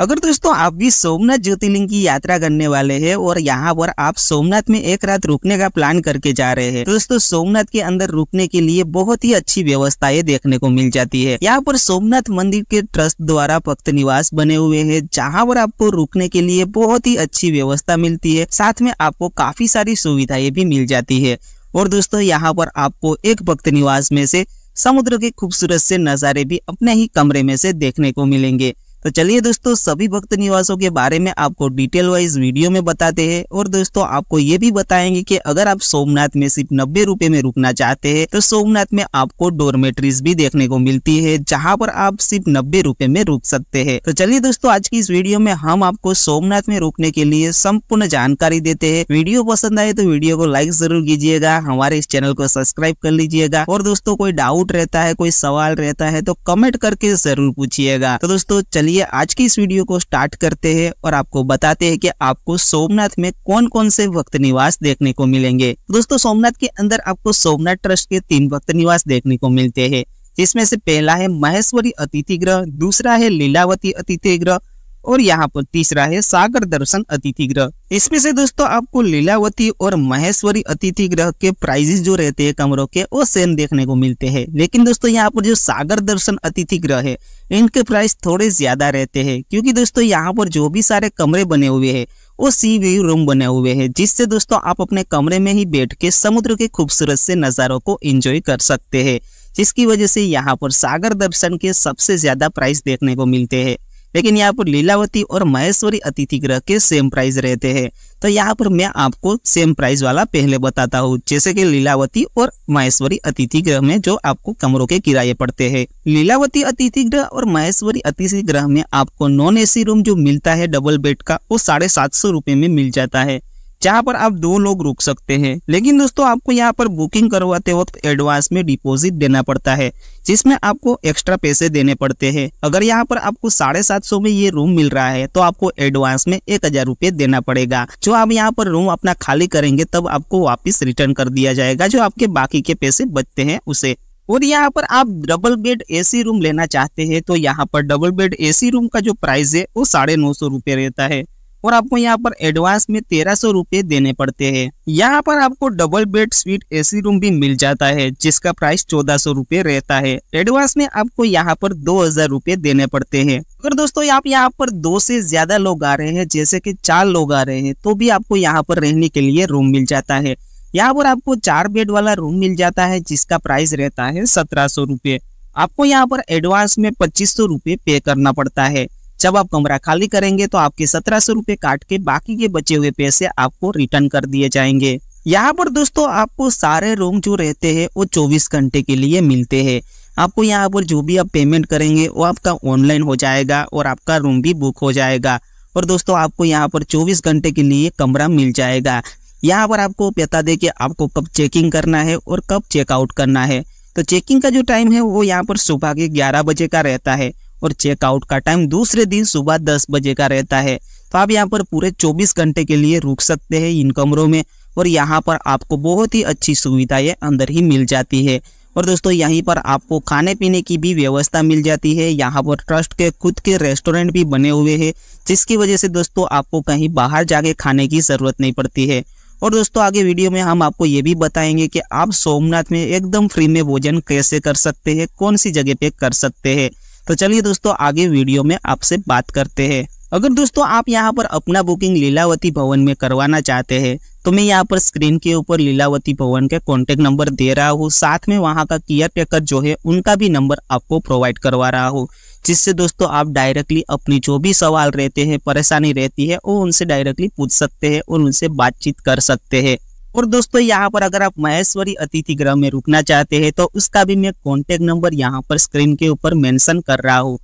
अगर दोस्तों आप भी सोमनाथ ज्योतिर्लिंग की यात्रा करने वाले हैं और यहाँ पर आप सोमनाथ में एक रात रुकने का प्लान करके जा रहे हैं दोस्तों सोमनाथ के अंदर रुकने के लिए बहुत ही अच्छी व्यवस्थाएं देखने को मिल जाती है यहाँ पर सोमनाथ मंदिर के ट्रस्ट द्वारा भक्त निवास बने हुए है जहाँ पर आपको रुकने के लिए बहुत ही अच्छी व्यवस्था मिलती है साथ में आपको काफी सारी सुविधाएं भी मिल जाती है और दोस्तों यहाँ पर आपको एक भक्त निवास में से समुद्र के खूबसूरत से नज़ारे भी अपने ही कमरे में से देखने को मिलेंगे तो चलिए दोस्तों सभी भक्त निवासों के बारे में आपको डिटेल वाइज वीडियो में बताते हैं और दोस्तों आपको ये भी बताएंगे कि अगर आप सोमनाथ में सिर्फ नब्बे रुपए में रुकना चाहते हैं तो सोमनाथ में आपको डोरमेट्रीज भी देखने को मिलती है जहाँ पर आप सिर्फ नब्बे रुपए में रुक सकते हैं तो चलिए दोस्तों आज की इस वीडियो में हम आपको सोमनाथ में रुकने के लिए संपूर्ण जानकारी देते है वीडियो पसंद आए तो वीडियो को लाइक जरूर कीजिएगा हमारे इस चैनल को सब्सक्राइब कर लीजिएगा और दोस्तों कोई डाउट रहता है कोई सवाल रहता है तो कमेंट करके जरूर पूछिएगा तो दोस्तों चलिए आइए आज की इस वीडियो को स्टार्ट करते हैं और आपको बताते हैं कि आपको सोमनाथ में कौन कौन से वक्त निवास देखने को मिलेंगे दोस्तों सोमनाथ के अंदर आपको सोमनाथ ट्रस्ट के तीन वक्त निवास देखने को मिलते हैं जिसमें से पहला है महेश्वरी अतिथि ग्रह दूसरा है लीलावती अतिथि ग्रह और यहाँ पर तीसरा है सागर दर्शन अतिथि ग्रह इसमें से दोस्तों आपको लीलावती और महेश्वरी अतिथि ग्रह के प्राइजेस जो रहते हैं कमरों के वो सेम देखने को मिलते हैं लेकिन दोस्तों यहाँ पर जो सागर दर्शन अतिथि ग्रह है इनके प्राइस थोड़े ज्यादा रहते हैं क्योंकि दोस्तों यहाँ पर जो भी सारे कमरे बने हुए है वो सी व्यू रूम बने हुए है जिससे दोस्तों आप अपने कमरे में ही बैठ के समुद्र के खूबसूरत से नज़ारों को एंजॉय कर सकते है जिसकी वजह से यहाँ पर सागर दर्शन के सबसे ज्यादा प्राइस देखने को मिलते हैं लेकिन यहाँ पर लीलावती और महेश्वरी अतिथि ग्रह के सेम प्राइस रहते हैं तो यहाँ पर मैं आपको सेम प्राइस वाला पहले बताता हूँ जैसे कि लीलावती और महेश्वरी अतिथि ग्रह में जो आपको कमरों के किराए पड़ते हैं लीलावती अतिथि ग्रह और महेश्वरी अतिथि ग्रह में आपको नॉन एसी रूम जो मिलता है डबल बेड का वो साढ़े सात सौ रुपये में मिल जाता है जहाँ पर आप दो लोग रुक सकते हैं लेकिन दोस्तों आपको यहाँ पर बुकिंग करवाते वक्त एडवांस में डिपॉजिट देना पड़ता है जिसमें आपको एक्स्ट्रा पैसे देने पड़ते हैं अगर यहाँ पर आपको साढ़े सात सौ में ये रूम मिल रहा है तो आपको एडवांस में एक हजार रूपए देना पड़ेगा जो आप यहाँ पर रूम अपना खाली करेंगे तब आपको वापिस रिटर्न कर दिया जाएगा जो आपके बाकी के पैसे बचते हैं उसे और यहाँ पर आप डबल बेड एसी रूम लेना चाहते हैं तो यहाँ पर डबल बेड एसी रूम का जो प्राइस है वो साढ़े नौ सौ रूपए रहता है और आपको यहाँ पर एडवांस में तेरह सौ रुपये देने पड़ते हैं यहाँ पर आपको double bed suite AC room भी मिल जाता है जिसका प्राइस चौदह सौ रुपये रहता है एडवांस में आपको यहाँ पर दो हजार रूपए देने पड़ते हैं अगर दोस्तों आप यहाँ पर दो से ज्यादा लोग आ रहे हैं जैसे कि चार लोग आ रहे हैं तो भी आपको यहाँ पर रहने के लिए रूम मिल जाता है यहाँ पर आपको चार बेड वाला रूम मिल जाता है जिसका प्राइस रहता है सत्रह सौ रुपये आपको यहाँ पर एडवांस में पच्चीस सौ रुपये पे करना पड़ता है जब आप कमरा खाली करेंगे तो आपके सत्रह सौ रुपये काट के बाकी के बचे हुए पैसे आपको रिटर्न कर दिए जाएंगे यहाँ पर दोस्तों आपको सारे रूम जो रहते हैं वो चौबीस घंटे के लिए मिलते हैं आपको यहाँ पर जो भी आप पेमेंट करेंगे वो आपका ऑनलाइन हो जाएगा और आपका रूम भी बुक हो जाएगा और दोस्तों आपको यहाँ पर 24 घंटे के लिए कमरा मिल जाएगा यहाँ पर आपको पता दे कि आपको कब चेकिंग करना है और कब चेकआउट करना है तो चेकिंग का जो टाइम है वो यहाँ पर सुबह के ग्यारह बजे का रहता है और चेकआउट का टाइम दूसरे दिन सुबह दस बजे का रहता है तो आप यहाँ पर पूरे चौबीस घंटे के लिए रुक सकते हैं इन कमरों में और यहाँ पर आपको बहुत ही अच्छी सुविधाएं अंदर ही मिल जाती है और दोस्तों यहीं पर आपको खाने पीने की भी व्यवस्था मिल जाती है यहाँ पर ट्रस्ट के खुद के रेस्टोरेंट भी बने हुए हैं जिसकी वजह से दोस्तों आपको कहीं बाहर जाके खाने की ज़रूरत नहीं पड़ती है और दोस्तों आगे वीडियो में हम आपको ये भी बताएंगे कि आप सोमनाथ में एकदम फ्री में भोजन कैसे कर सकते हैं कौन सी जगह पे कर सकते हैं तो चलिए दोस्तों आगे वीडियो में आपसे बात करते हैं अगर दोस्तों आप यहाँ पर अपना बुकिंग लीलावती भवन में करवाना चाहते हैं तो मैं यहाँ पर स्क्रीन के ऊपर लीलावती भवन के कॉन्टेक्ट नंबर दे रहा हूँ साथ में वहाँ का केयर टेकर जो है उनका भी नंबर आपको प्रोवाइड करवा रहा हूँ जिससे दोस्तों आप डायरेक्टली अपनी जो भी सवाल रहते हैं परेशानी रहती है वो उनसे डायरेक्टली पूछ सकते हैं और उनसे बातचीत कर सकते हैं और दोस्तों यहाँ पर अगर आप महेश्वरी अतिथि ग्रह में रुकना चाहते हैं तो उसका भी मैं कॉन्टेक्ट नंबर यहाँ पर स्क्रीन के ऊपर मेंशन कर रहा हूँ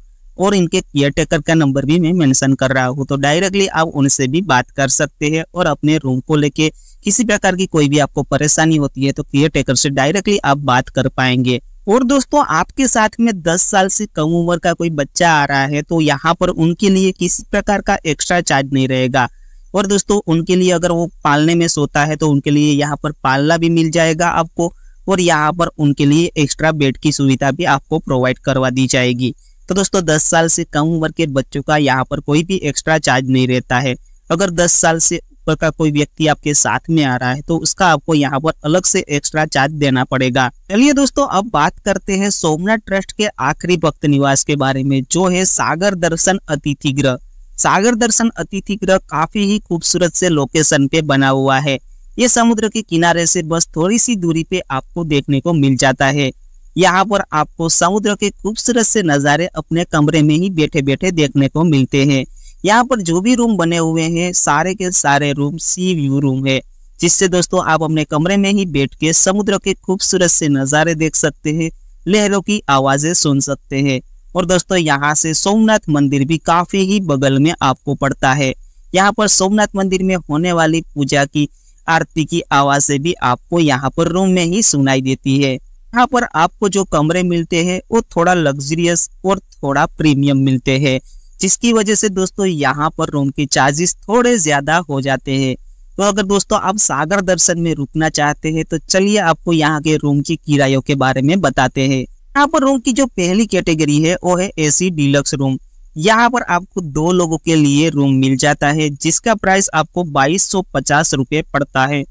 और इनके केयर टेकर का नंबर भी मैं मेंशन कर रहा हूँ तो डायरेक्टली आप उनसे भी बात कर सकते हैं और अपने रूम को लेके किसी प्रकार की कोई भी आपको परेशानी होती है तो केयर टेकर से डायरेक्टली आप बात कर पाएंगे और दोस्तों आपके साथ में 10 साल से कम उम्र का कोई बच्चा आ रहा है तो यहाँ पर उनके लिए किसी प्रकार का एक्स्ट्रा चार्ज नहीं रहेगा और दोस्तों उनके लिए अगर वो पालने में सोता है तो उनके लिए यहाँ पर पालना भी मिल जाएगा आपको और यहाँ पर उनके लिए एक्स्ट्रा बेड की सुविधा भी आपको प्रोवाइड करवा दी जाएगी तो दोस्तों 10 साल से कम उम्र के बच्चों का यहाँ पर कोई भी एक्स्ट्रा चार्ज नहीं रहता है अगर 10 साल से ऊपर का कोई व्यक्ति आपके साथ में आ रहा है तो उसका आपको यहाँ पर अलग से एक्स्ट्रा चार्ज देना पड़ेगा चलिए दोस्तों अब बात करते हैं सोमनाथ ट्रस्ट के आखिरी भक्त निवास के बारे में जो है सागर दर्शन अतिथि गृह सागर दर्शन अतिथि ग्रह काफी ही खूबसूरत से लोकेशन पे बना हुआ है ये समुद्र के किनारे से बस थोड़ी सी दूरी पे आपको देखने को मिल जाता है यहाँ पर आपको समुद्र के खूबसूरत से नज़ारे अपने कमरे में ही बैठे बैठे देखने को मिलते हैं यहाँ पर जो भी रूम बने हुए हैं सारे के सारे रूम सी व्यू रूम है जिससे दोस्तों आप अपने कमरे में ही बैठ के समुद्र के खूबसूरत से नज़ारे देख सकते हैं लहरों की आवाज़ें सुन सकते हैं और दोस्तों यहाँ से सोमनाथ मंदिर भी काफी ही बगल में आपको पड़ता है यहाँ पर सोमनाथ मंदिर में होने वाली पूजा की आरती की आवाजें भी आपको यहाँ पर रूम में ही सुनाई देती है यहाँ पर आपको जो कमरे मिलते हैं वो थोड़ा लग्जरियस और थोड़ा प्रीमियम मिलते हैं जिसकी वजह से दोस्तों यहाँ पर रूम के चार्जेस थोड़े ज्यादा हो जाते हैं तो अगर दोस्तों आप सागर दर्शन में रुकना चाहते हैं तो चलिए आपको यहाँ के रूम की किरायों के बारे में बताते हैं यहाँ पर रूम की जो पहली कैटेगरी है वो है एसी डिलक्स रूम यहाँ पर आपको दो लोगों के लिए रूम मिल जाता है जिसका प्राइस आपको बाईस सौ पचास रुपये पड़ता है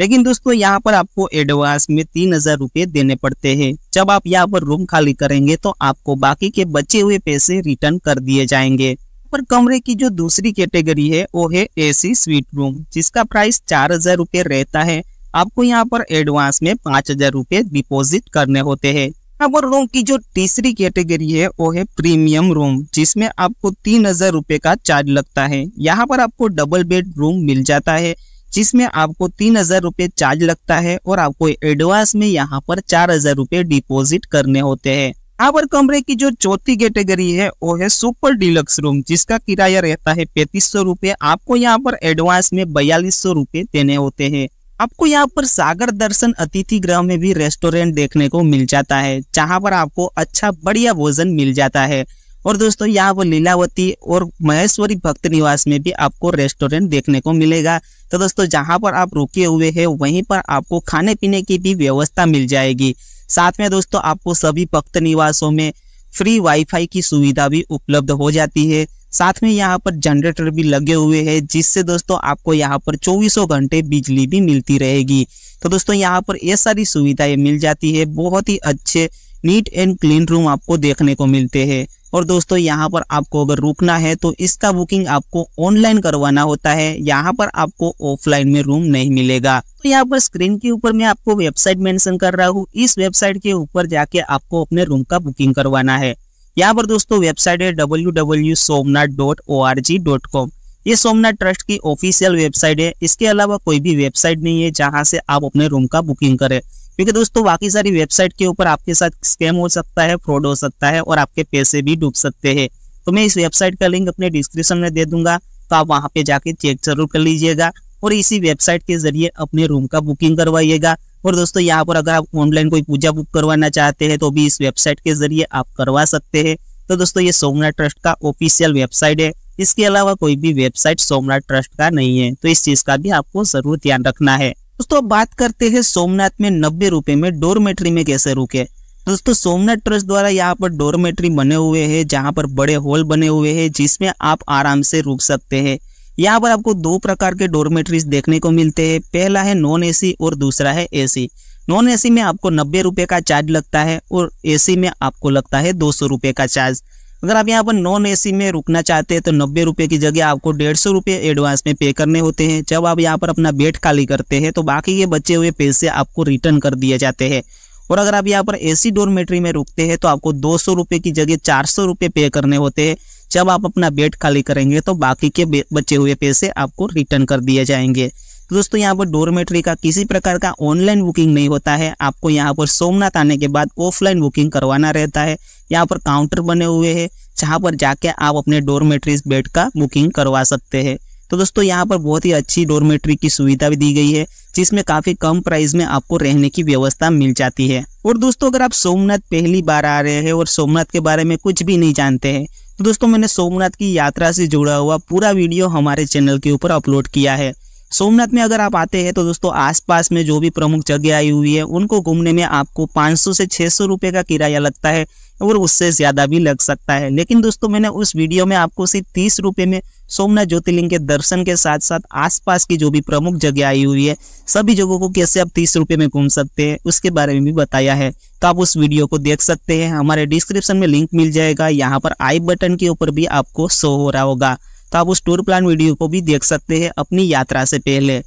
लेकिन दोस्तों यहाँ पर आपको एडवांस में तीन हजार रुपये देने पड़ते हैं जब आप यहाँ पर रूम खाली करेंगे तो आपको बाकी के बचे हुए पैसे रिटर्न कर दिए जाएंगे पर कमरे की जो दूसरी कैटेगरी है वो है एसी स्वीट रूम जिसका प्राइस चार हजार रुपये रहता है आपको यहाँ पर एडवांस में पाँच हजार रुपये डिपोजिट करने होते हैं अब हाँ, रूम की जो तीसरी कैटेगरी है वो है प्रीमियम रूम जिसमें आपको तीन हजार रुपए का चार्ज लगता है यहाँ पर आपको डबल बेड रूम मिल जाता है जिसमें आपको तीन हजार रुपये चार्ज लगता है और आपको एडवांस में यहाँ पर चार हजार रुपये डिपोजिट करने होते हैं यहाँ पर कमरे की जो चौथी कैटेगरी है वो है सुपर डिलक्स रूम जिसका किराया रहता है पैंतीस सौ आपको यहाँ पर एडवांस में बयालीस सौ देने होते हैं आपको यहाँ पर सागर दर्शन अतिथि ग्रह में भी रेस्टोरेंट देखने को मिल जाता है जहाँ पर आपको अच्छा बढ़िया भोजन मिल जाता है और दोस्तों यहाँ पर लीलावती और महेश्वरी भक्त निवास में भी आपको रेस्टोरेंट देखने को मिलेगा तो दोस्तों जहाँ पर आप रुके हुए हैं वहीं पर आपको खाने पीने की भी व्यवस्था मिल जाएगी साथ में दोस्तों आपको सभी भक्त निवासों में फ्री वाईफाई की सुविधा भी उपलब्ध हो जाती है साथ में यहाँ पर जनरेटर भी लगे हुए हैं जिससे दोस्तों आपको यहाँ पर चौबीसों घंटे बिजली भी मिलती रहेगी तो दोस्तों यहाँ पर ये सारी सुविधाएं मिल जाती है बहुत ही अच्छे नीट एंड क्लीन रूम आपको देखने को मिलते हैं और दोस्तों यहाँ पर आपको अगर रुकना है तो इसका बुकिंग आपको ऑनलाइन करवाना होता है यहाँ पर आपको ऑफलाइन में रूम नहीं मिलेगा तो यहाँ पर स्क्रीन के ऊपर मैं आपको वेबसाइट मेंशन कर रहा हूँ इस वेबसाइट के ऊपर जाके आपको अपने रूम का बुकिंग करवाना है यहाँ पर दोस्तों वेबसाइट है W W Somnath dot O R G dot com ये सोमनाथ ट्रस्ट की ऑफिशियल वेबसाइट है इसके अलावा कोई भी वेबसाइट नहीं है जहां से आप अपने रूम का बुकिंग करें क्योंकि दोस्तों बाकी सारी वेबसाइट के ऊपर आपके साथ स्कैम हो सकता है फ्रॉड हो सकता है और आपके पैसे भी डूब सकते हैं तो मैं इस वेबसाइट का लिंक अपने डिस्क्रिप्शन में दे दूंगा तो आप वहाँ पे जाके चेक जरूर कर लीजिएगा और इसी वेबसाइट के जरिए अपने रूम का बुकिंग करवाइएगा और दोस्तों यहाँ पर अगर आप ऑनलाइन कोई पूजा बुक करवाना चाहते हैं तो भी इस वेबसाइट के जरिए आप करवा सकते हैं तो दोस्तों ये सोमनाथ ट्रस्ट का ऑफिशियल वेबसाइट है इसके अलावा कोई भी वेबसाइट सोमनाथ ट्रस्ट का नहीं है तो इस चीज का भी आपको जरूर ध्यान रखना है दोस्तों बात करते हैं सोमनाथ में नब्बे रुपए में डोरमेट्री में कैसे रुके दोस्तों सोमनाथ ट्रस्ट द्वारा यहाँ पर डोरमेट्री बने हुए हैं जहाँ पर बड़े हॉल बने हुए हैं जिसमें आप आराम से रुक सकते हैं यहाँ पर आपको दो प्रकार के डोरमेट्रीज देखने को मिलते हैं पहला है नॉन एसी और दूसरा है एसी नॉन एसी में आपको नब्बे रुपये का चार्ज लगता है और एसी में आपको लगता है दो सौ रुपये का चार्ज अगर आप यहाँ पर नॉन एसी में रुकना चाहते हैं तो नब्बे रुपये की जगह आपको डेढ़ सौ रुपये एडवांस में पे करने होते हैं जब आप यहाँ पर अपना बेड खाली करते हैं तो बाकी के बचे हुए पैसे आपको रिटर्न कर दिए जाते हैं और अगर आप यहाँ पर ए डोरमेट्री में रुकते हैं तो आपको दो सौ रुपये की जगह चार सौ रुपये पे करने होते हैं जब आप अपना बेड खाली करेंगे तो बाकी के बचे हुए पैसे आपको रिटर्न कर दिए जाएंगे दोस्तों यहाँ पर डोरमेट्री का किसी प्रकार का ऑनलाइन बुकिंग नहीं होता है आपको यहाँ पर सोमनाथ आने के बाद ऑफलाइन बुकिंग करवाना रहता है यहाँ पर काउंटर बने हुए हैं जहाँ पर जाके आप अपने डोरमेट्रीज बेड का बुकिंग करवा सकते हैं तो दोस्तों यहाँ पर बहुत ही अच्छी डोरमेट्री की सुविधा भी दी गई है जिसमें काफ़ी कम प्राइस में आपको रहने की व्यवस्था मिल जाती है और दोस्तों अगर आप सोमनाथ पहली बार आ रहे हैं और सोमनाथ के बारे में कुछ भी नहीं जानते हैं तो दोस्तों मैंने सोमनाथ की यात्रा से जुड़ा हुआ पूरा वीडियो हमारे चैनल के ऊपर अपलोड किया है सोमनाथ में अगर आप आते हैं तो दोस्तों आसपास में जो भी प्रमुख जगह आई हुई है उनको घूमने में आपको 500 से 600 रुपए का किराया लगता है और उससे ज़्यादा भी लग सकता है लेकिन दोस्तों मैंने उस वीडियो में आपको सिर्फ तीस रुपये में सोमनाथ ज्योतिर्लिंग के दर्शन के साथ साथ आसपास की जो भी प्रमुख जगह आई हुई है सभी जगहों को कैसे आप तीस रुपये में घूम सकते हैं उसके बारे में भी बताया है तो आप उस वीडियो को देख सकते हैं हमारे डिस्क्रिप्शन में लिंक मिल जाएगा यहाँ पर आई बटन के ऊपर भी आपको शो हो रहा होगा तो आप उस टूर प्लान वीडियो को भी देख सकते हैं अपनी यात्रा से पहले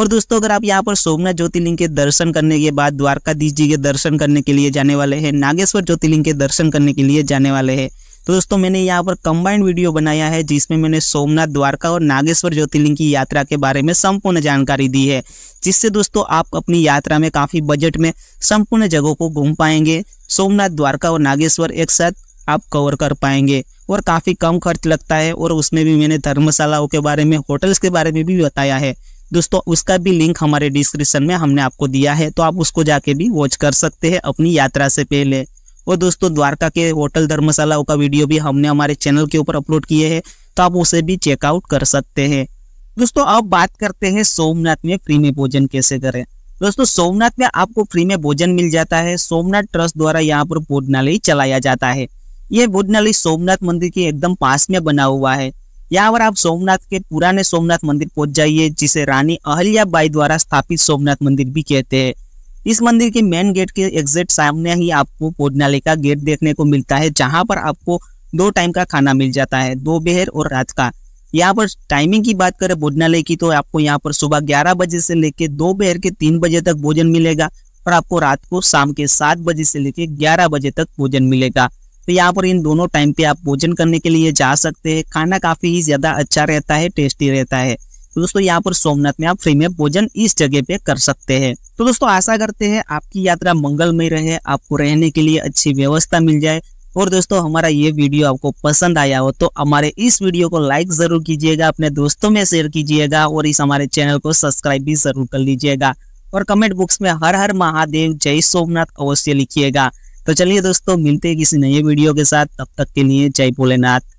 और दोस्तों अगर आप यहाँ पर सोमनाथ ज्योतिर्लिंग के दर्शन करने के बाद द्वारकाधीश जी के दर्शन करने के लिए जाने वाले हैं नागेश्वर ज्योतिर्लिंग के दर्शन करने के लिए जाने वाले हैं तो दोस्तों मैंने यहाँ पर कंबाइंड वीडियो बनाया है जिसमें मैंने सोमनाथ द्वारका और नागेश्वर ज्योतिर्लिंग की यात्रा के बारे में संपूर्ण जानकारी दी है जिससे दोस्तों आप अपनी यात्रा में काफ़ी बजट में संपूर्ण जगहों को घूम पाएंगे सोमनाथ द्वारका और नागेश्वर एक साथ आप कवर कर पाएंगे और काफ़ी कम खर्च लगता है और उसमें भी मैंने धर्मशालाओं के बारे में होटल्स के बारे में भी बताया है दोस्तों उसका भी लिंक हमारे डिस्क्रिप्शन में हमने आपको दिया है तो आप उसको जाके भी वॉच कर सकते हैं अपनी यात्रा से पहले और दोस्तों द्वारका के होटल धर्मशालाओं का वीडियो भी हमने हमारे चैनल के ऊपर अपलोड किए हैं तो आप उसे भी चेकआउट कर सकते हैं दोस्तों अब बात करते हैं सोमनाथ में फ्री में भोजन कैसे करें दोस्तों सोमनाथ में आपको फ्री में भोजन मिल जाता है सोमनाथ ट्रस्ट द्वारा यहाँ पर भोजनालय चलाया जाता है ये भोजनालय सोमनाथ मंदिर के एकदम पास में बना हुआ है यहाँ पर आप सोमनाथ के पुराने सोमनाथ मंदिर पहुंच जाइए जिसे रानी अहल्याबाई द्वारा स्थापित सोमनाथ मंदिर भी कहते हैं इस मंदिर के मेन गेट के एग्जेक्ट सामने ही आपको भोजनालय का गेट देखने को मिलता है जहां पर आपको दो टाइम का खाना मिल जाता है दोपहर और रात का यहाँ पर टाइमिंग की बात करें भोजनालय की तो आपको यहाँ पर सुबह ग्यारह बजे से लेकर दोपहर के तीन बजे तक भोजन मिलेगा और आपको रात को शाम के सात बजे से लेकर ग्यारह बजे तक भोजन मिलेगा तो यहाँ पर इन दोनों टाइम पे आप भोजन करने के लिए जा सकते हैं खाना काफ़ी ही ज़्यादा अच्छा रहता है टेस्टी रहता है तो दोस्तों यहाँ पर सोमनाथ में आप फ्री में भोजन इस जगह पे कर सकते हैं तो दोस्तों आशा करते हैं आपकी यात्रा मंगलमय रहे आपको रहने के लिए अच्छी व्यवस्था मिल जाए और दोस्तों हमारा ये वीडियो आपको पसंद आया हो तो हमारे इस वीडियो को लाइक ज़रूर कीजिएगा अपने दोस्तों में शेयर कीजिएगा और इस हमारे चैनल को सब्सक्राइब भी ज़रूर कर लीजिएगा और कमेंट बॉक्स में हर हर महादेव जय सोमनाथ अवश्य लिखिएगा तो चलिए दोस्तों मिलते हैं किसी नए वीडियो के साथ तब तक के लिए जय भोलेनाथ